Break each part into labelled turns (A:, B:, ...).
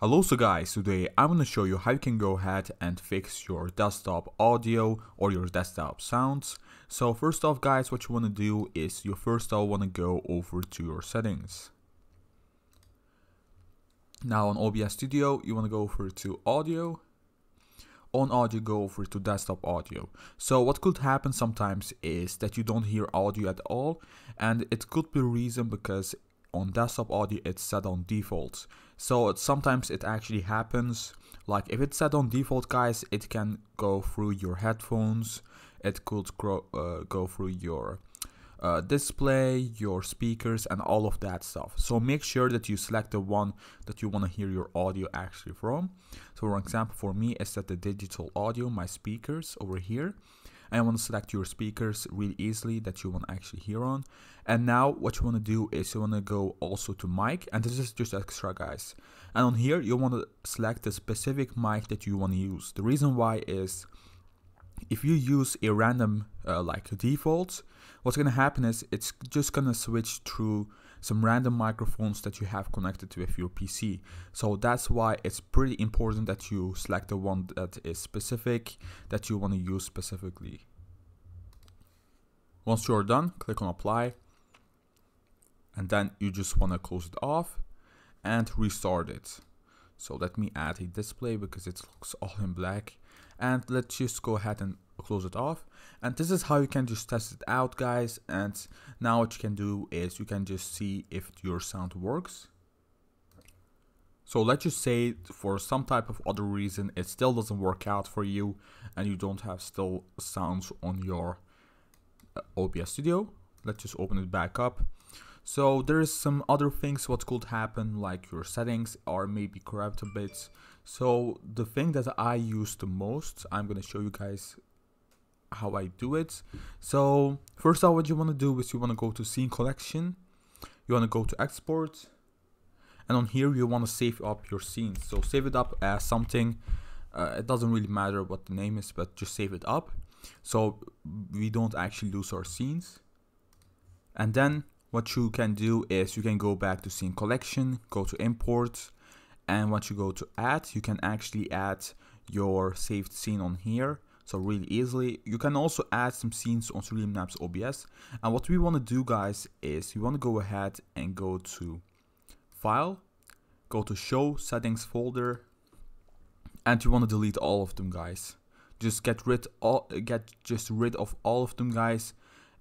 A: Hello so guys, today I'm gonna show you how you can go ahead and fix your desktop audio or your desktop sounds. So first off guys, what you wanna do is you first all wanna go over to your settings. Now on OBS Studio, you wanna go over to audio. On audio, go over to desktop audio. So what could happen sometimes is that you don't hear audio at all and it could be a reason because on desktop audio it's set on default. So sometimes it actually happens. Like if it's set on default guys, it can go through your headphones. It could grow, uh, go through your uh, display, your speakers and all of that stuff. So make sure that you select the one that you want to hear your audio actually from. So for example, for me, it's set the digital audio, my speakers over here and you want to select your speakers really easily that you want to actually hear on. And now what you want to do is you want to go also to mic and this is just extra guys. And on here you want to select the specific mic that you want to use. The reason why is if you use a random uh, like default, what's going to happen is it's just going to switch through some random microphones that you have connected with your PC. So that's why it's pretty important that you select the one that is specific, that you want to use specifically. Once you're done, click on apply. And then you just want to close it off and restart it. So let me add a display because it looks all in black. And let's just go ahead and close it off and this is how you can just test it out guys and now what you can do is you can just see if your sound works so let's just say for some type of other reason it still doesn't work out for you and you don't have still sounds on your uh, OBS studio let's just open it back up so there is some other things what could happen like your settings are maybe corrupt a bit so the thing that I use the most, I'm gonna show you guys how I do it. So first of all, what you want to do is you want to go to scene collection. You want to go to export. And on here, you want to save up your scenes. So save it up as something. Uh, it doesn't really matter what the name is, but just save it up. So we don't actually lose our scenes. And then what you can do is you can go back to scene collection, go to import. And once you go to add, you can actually add your saved scene on here so really easily. You can also add some scenes on Streamlabs OBS. And what we want to do guys is we want to go ahead and go to File, go to Show, Settings folder, and you want to delete all of them guys. Just get rid all get just rid of all of them guys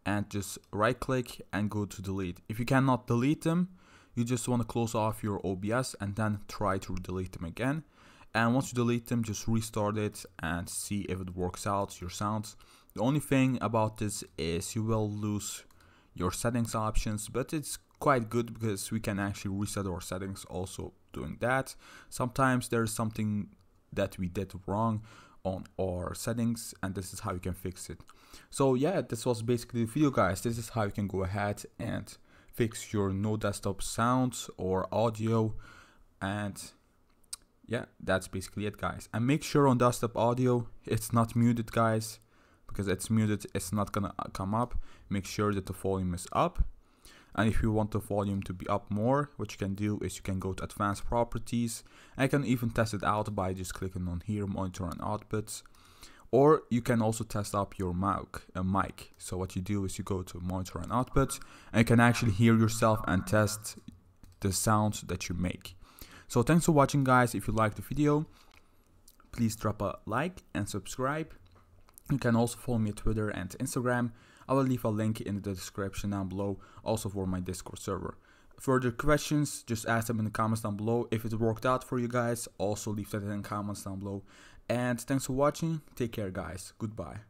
A: and just right click and go to delete. If you cannot delete them, you just want to close off your OBS and then try to delete them again and once you delete them just restart it and see if it works out your sounds the only thing about this is you will lose your settings options but it's quite good because we can actually reset our settings also doing that sometimes there's something that we did wrong on our settings and this is how you can fix it so yeah this was basically the video guys this is how you can go ahead and fix your no desktop sounds or audio and yeah, that's basically it, guys. And make sure on desktop audio, it's not muted, guys. Because it's muted, it's not gonna uh, come up. Make sure that the volume is up. And if you want the volume to be up more, what you can do is you can go to advanced properties. I can even test it out by just clicking on here, monitor and outputs. Or you can also test up your mic, a mic. So what you do is you go to monitor and outputs and you can actually hear yourself and test the sounds that you make. So thanks for watching guys. If you liked the video, please drop a like and subscribe. You can also follow me on Twitter and Instagram. I will leave a link in the description down below also for my Discord server. Further questions, just ask them in the comments down below. If it worked out for you guys, also leave that in the comments down below. And thanks for watching. Take care guys. Goodbye.